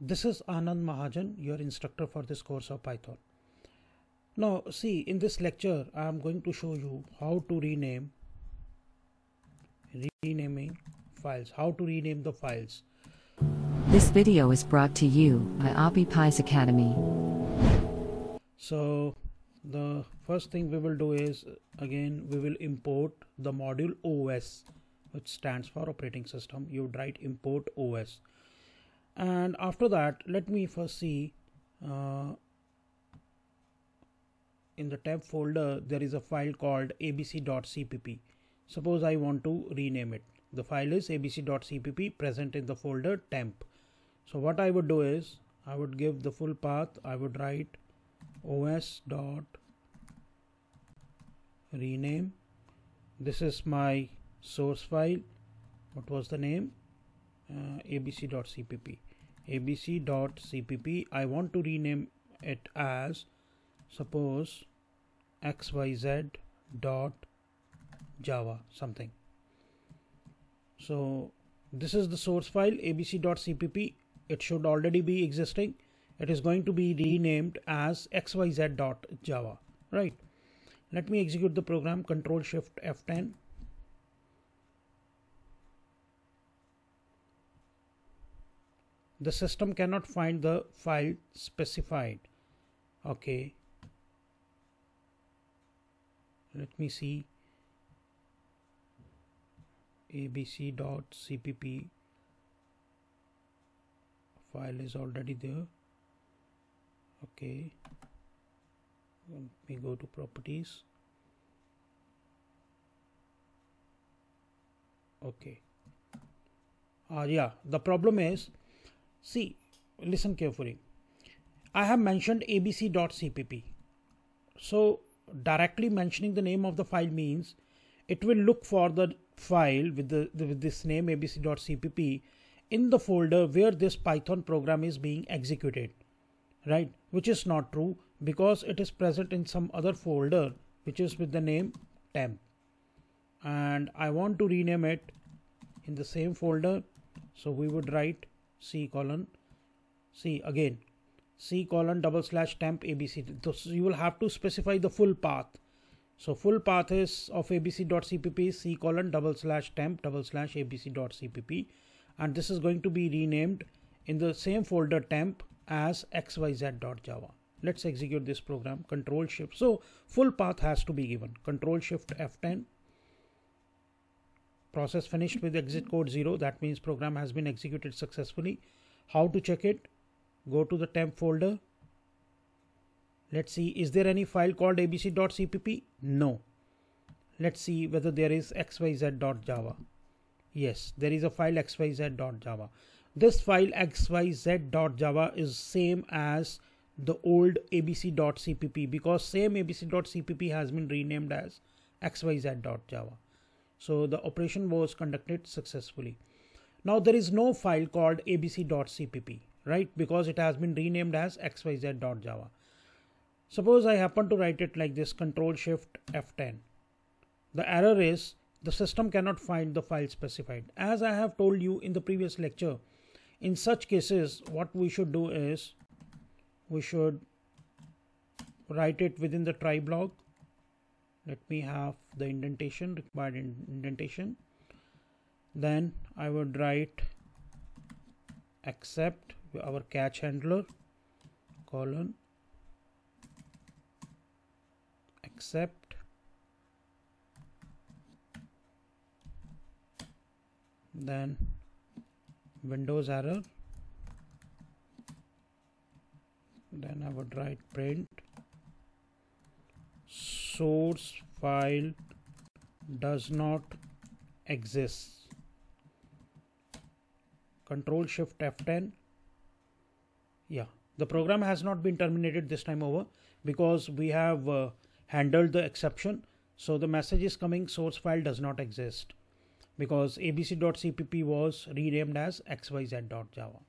This is Anand Mahajan, your instructor for this course of Python. Now see in this lecture I am going to show you how to rename renaming files, how to rename the files. This video is brought to you by Abhi Pies Academy. So the first thing we will do is again we will import the module OS which stands for operating system. You would write import OS and after that let me first see uh, in the tab folder there is a file called abc.cpp suppose I want to rename it the file is abc.cpp present in the folder temp so what I would do is I would give the full path I would write os dot rename this is my source file what was the name uh, abc.cpp abc.cpp I want to rename it as suppose xyz dot java something so this is the source file abc.cpp it should already be existing it is going to be renamed as xyz.java right let me execute the program control shift f10 the system cannot find the file specified okay let me see abc.cpp file is already there okay let me go to properties okay uh, yeah the problem is See, listen carefully. I have mentioned abc.cpp. So directly mentioning the name of the file means it will look for the file with, the, with this name abc.cpp in the folder where this Python program is being executed, right? Which is not true because it is present in some other folder which is with the name temp and I want to rename it in the same folder. So we would write C colon C again C colon double slash temp ABC. So you will have to specify the full path. So full path is of abc.cpp C colon double slash temp double slash abc.cpp and this is going to be renamed in the same folder temp as xyz.java. Let's execute this program control shift. So full path has to be given control shift F10 process finished with exit code 0 that means program has been executed successfully how to check it go to the temp folder let's see is there any file called abc.cpp no let's see whether there is xyz.java yes there is a file xyz.java this file xyz.java is same as the old abc.cpp because same abc.cpp has been renamed as xyz.java so the operation was conducted successfully. Now there is no file called abc.cpp, right? Because it has been renamed as xyz.java. Suppose I happen to write it like this control shift F10. The error is the system cannot find the file specified. As I have told you in the previous lecture, in such cases, what we should do is we should write it within the try block let me have the indentation required indentation then I would write accept our catch handler colon accept then windows error then I would write print source file does not exist control shift f10 yeah the program has not been terminated this time over because we have uh, handled the exception so the message is coming source file does not exist because abc.cpp was renamed as xyz.java